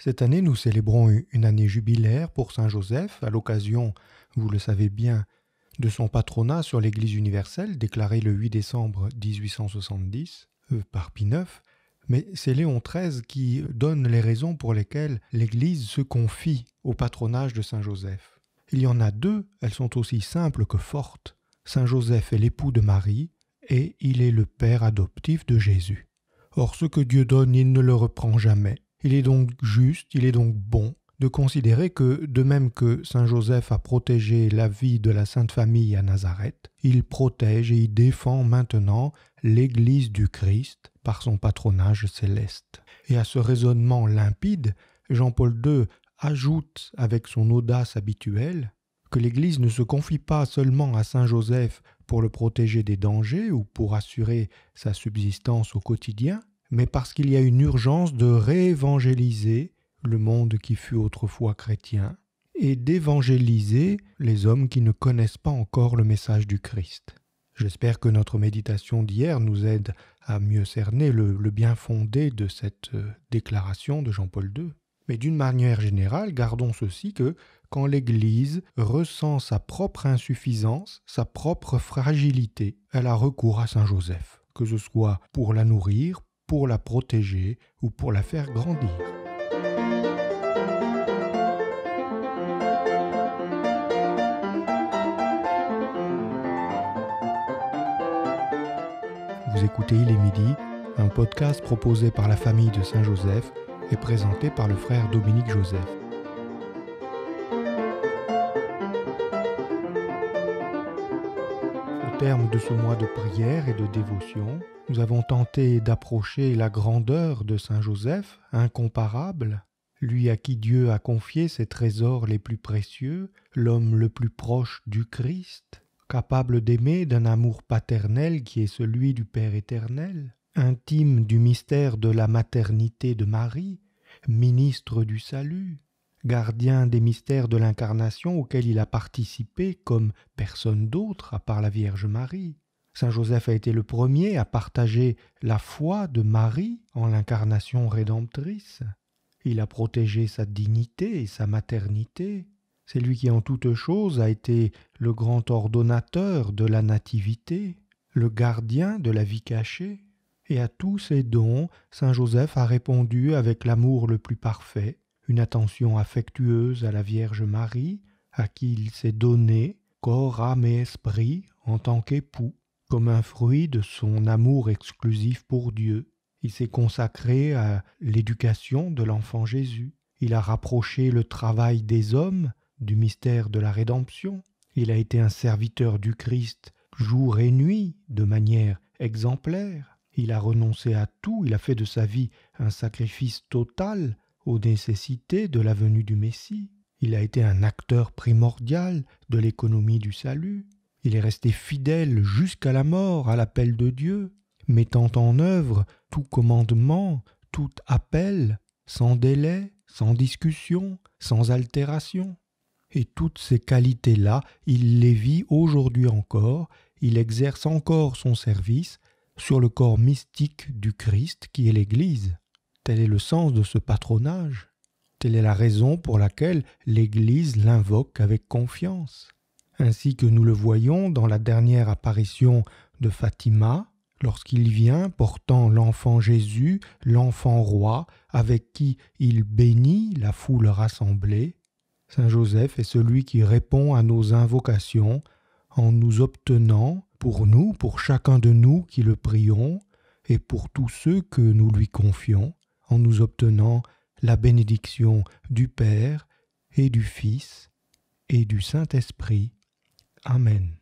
Cette année, nous célébrons une année jubilaire pour Saint Joseph, à l'occasion, vous le savez bien, de son patronat sur l'Église universelle, déclaré le 8 décembre 1870 euh, par Pie IX, mais c'est Léon XIII qui donne les raisons pour lesquelles l'Église se confie au patronage de Saint Joseph. Il y en a deux, elles sont aussi simples que fortes. Saint Joseph est l'époux de Marie, et il est le père adoptif de Jésus. Or ce que Dieu donne, il ne le reprend jamais. Il est donc juste, il est donc bon de considérer que, de même que Saint Joseph a protégé la vie de la Sainte Famille à Nazareth, il protège et y défend maintenant l'Église du Christ par son patronage céleste. Et à ce raisonnement limpide, Jean-Paul II ajoute avec son audace habituelle que l'Église ne se confie pas seulement à Saint Joseph pour le protéger des dangers ou pour assurer sa subsistance au quotidien, mais parce qu'il y a une urgence de réévangéliser le monde qui fut autrefois chrétien et d'évangéliser les hommes qui ne connaissent pas encore le message du Christ. J'espère que notre méditation d'hier nous aide à mieux cerner le, bien fondé de cette euh, déclaration de Jean-Paul II. Mais d'une manière générale, gardons ceci que quand l'Église ressent sa propre insuffisance, sa propre fragilité, elle a recours à Saint Joseph, que ce soit pour la nourrir, pour la protéger ou pour la faire grandir. Vous écoutez Il est midi, un podcast proposé par la famille de Saint-Joseph et présenté par le frère Dominique Joseph. terme de ce mois de prière et de dévotion, nous avons tenté d'approcher la grandeur de Saint Joseph, incomparable, lui à qui Dieu a confié ses trésors les plus précieux, l'homme le plus proche du Christ, capable d'aimer d'un amour paternel qui est celui du Père éternel, intime du mystère de la maternité de Marie, ministre du salut, gardien des mystères de l'incarnation auquel il a participé comme personne d'autre à part la Vierge Marie. Saint Joseph a été le premier à partager la foi de Marie en l'incarnation rédemptrice. Il a protégé sa dignité et sa maternité. C'est lui qui en toute chose a été le grand ordonnateur de la nativité, le gardien de la vie cachée. Et à tous ces dons, Saint Joseph a répondu avec l'amour le plus parfait, une attention affectueuse à la Vierge Marie, à qui il s'est donné, corps, âme et esprit, en tant qu'époux, comme un fruit de son amour exclusif pour Dieu. Il s'est consacré à l'éducation de l'enfant Jésus. Il a rapproché le travail des hommes du mystère de la rédemption. Il a été un serviteur du Christ jour et nuit de manière exemplaire. Il a renoncé à tout, il a fait de sa vie un sacrifice total aux nécessités de la venue du Messie. Il a été un acteur primordial de l'économie du salut. Il est resté fidèle jusqu'à la mort à l'appel de Dieu, mettant en œuvre tout commandement, tout appel, sans délai, sans discussion, sans altération. Et toutes ces qualités-là, il les vit aujourd'hui encore, il exerce encore son service sur le corps mystique du Christ qui est l'Église. Tel est le sens de ce patronage. Telle est la raison pour laquelle l'Église l'invoque avec confiance. Ainsi que nous le voyons dans la dernière apparition de Fatima, lorsqu'il vient portant l'enfant Jésus, l'enfant roi, avec qui il bénit la foule rassemblée, Saint Joseph est celui qui répond à nos invocations en nous obtenant, pour nous, pour chacun de nous qui le prions, et pour tous ceux que nous lui confions, en nous obtenant la bénédiction du Père et du Fils et du Saint-Esprit. Amen.